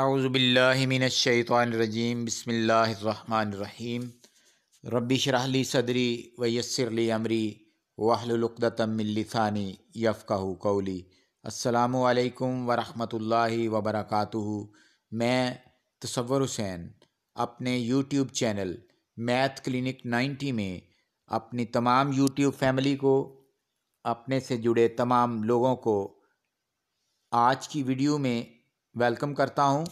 आउज़बिल्लिमिनशैतरजीम बसमीम रबी शराली सदरी वयसरली अमरी वाहलुलदातमिलसानी यफ़ाह कौली असलकम वरहमल वबरक मैं तसवर हुसैन अपने यूट्यूब चैनल मैथ क्लिनिक 90 में अपनी तमाम यूट्यूब फैमिली को अपने से जुड़े तमाम लोगों को आज की वीडियो में वेलकम करता हूँ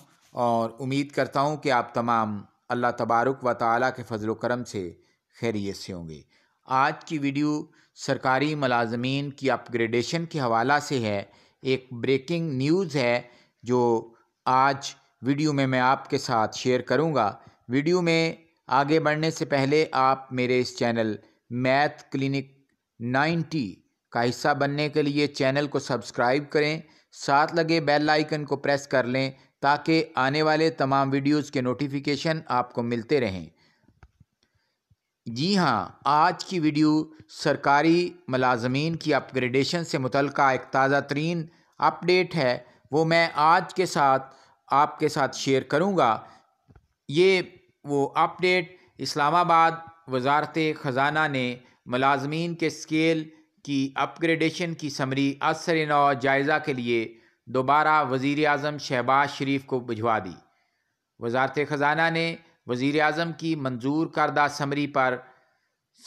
और उम्मीद करता हूँ कि आप तमाम अल्लाह तबारक व ताली के फजल करम से खैरियत से होंगे आज की वीडियो सरकारी मलाजमीन की अपग्रेडेशन के हवाला से है एक ब्रेकिंग न्यूज़ है जो आज वीडियो में मैं आपके साथ शेयर करूंगा वीडियो में आगे बढ़ने से पहले आप मेरे इस चैनल मैथ क्लिनिक 90 का हिस्सा बनने के लिए चैनल को सब्सक्राइब करें साथ लगे बेल आइकन को प्रेस कर लें ताकि आने वाले तमाम वीडियोस के नोटिफिकेशन आपको मिलते रहें जी हाँ आज की वीडियो सरकारी मलाजमीन की अपग्रेडेशन से मुतलका एक ताज़ा तरीन अपडेट है वो मैं आज के साथ आपके साथ शेयर करूँगा ये वो अपडेट इस्लामाबाद वजारत ख़जाना ने मलाजमीन के स्केल की अपग्रेडेशन की समरी असर नौ जायज़ा के लिए दोबारा वज़ी अजम शहबाज शरीफ को भिजवा दी वजारत ख़जाना ने वज़ी अजम की मंजूर करदा समरी पर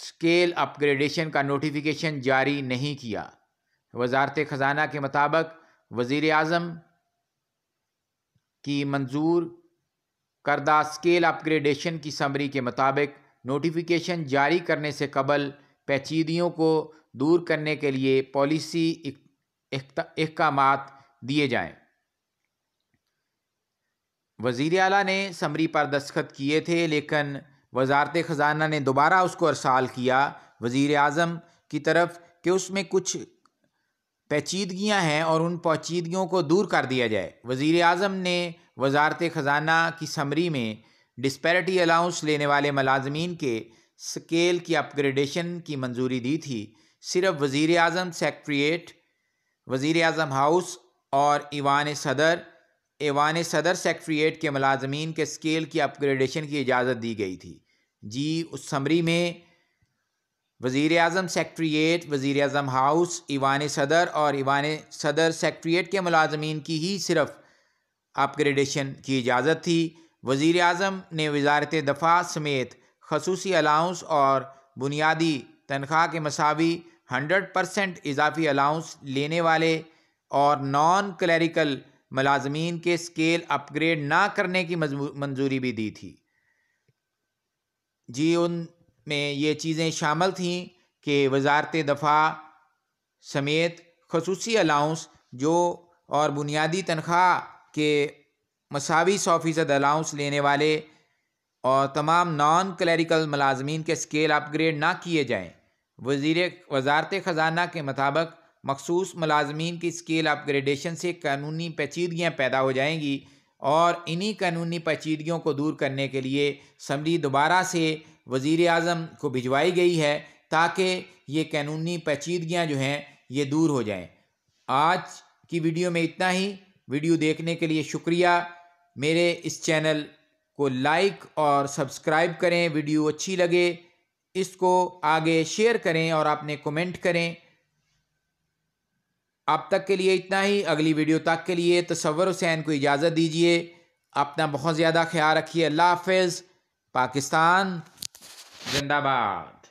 स्केल अपग्रेडेशन का नोटिफिकेशन जारी नहीं किया वजारत ख़जाना के मुताबिक वज़ी अजम की मंजूर करदा स्केल अपग्रेडेशन की समरी के मुताबिक नोटिफिकेशन जारी करने से कबल पैचीदगियों को दूर करने के लिए पॉलिसी अहकाम दिए जाएं। वज़ी अला ने समरी पर दस्खत किए थे लेकिन वजारत ख़जाना ने दोबारा उसको अरसाल किया वज़ी अजम की तरफ कि उसमें कुछ पेचीदगियाँ हैं और उन पेचीदगियों को दूर कर दिया जाए वज़ी अजम ने वजारत ख़जाना की समरी में डिस्पैरिटी अलाउंस लेने वाले मलाजमीन के स्केल की अपग्रेडेशन की मंजूरी दी थी सिर्फ वज़ी अजम सेक्रट्रिएट वज़ी अजम हाउस और ईवान सदर ईवान सदर सेक्रट्रिएट के मलाजमीन के स्केल की अपग्रेडेशन की इजाज़त दी गई थी जी उस समरी में वज़ी अजम सेक्रट्रिएट वज़ी अजम हाउस ईवान सदर और ईवान सदर सेक्रट्रिएट के मलाजमीन की ही सिर्फ अपग्रेडेशन की इजाज़त थी वज़ी अजम ने वजारत दफ़ा समेत खसूसी अलाउंस और बुनियादी तनख्वाह के मसावी हंड्रेड परसेंट इजाफी अलाउंस लेने वाले और नॉन क्लरिकल मलाजमीन के स्केल अपग्रेड ना करने की मंजूरी भी दी थी जी उन में ये चीज़ें शामिल थीं कि वजारत दफ़ा समेत खसूस अलाउंस जो और बुनियादी तनख्वाह के मसावी सौ फ़ीसद अलाउंस लेने वाले और तमाम नॉन क्लरिकल मलाजमीन के स्केल अपग्रेड ना किए जाएँ वजीर वजारत ख़जाना के मुताबिक मखसूस मुलाजमीन की स्केल अपग्रेडेशन से कानूनी पेचीदगियाँ पैदा हो जाएंगी और इन्हीं कानूनी पेचीदगियों को दूर करने के लिए समरी दोबारा से वज़ी अजम को भिजवाई गई है ताकि ये कानूनी पेचीदगियाँ जो हैं ये दूर हो जाएँ आज की वीडियो में इतना ही वीडियो देखने के लिए शुक्रिया मेरे इस चैनल को लाइक और सब्सक्राइब करें वीडियो अच्छी लगे इसको आगे शेयर करें और आपने कमेंट करें अब तक के लिए इतना ही अगली वीडियो तक के लिए तसवर हुसैन को इजाज़त दीजिए अपना बहुत ज़्यादा ख्याल रखिए अल्लाह हाफ पाकिस्तान जिंदाबाद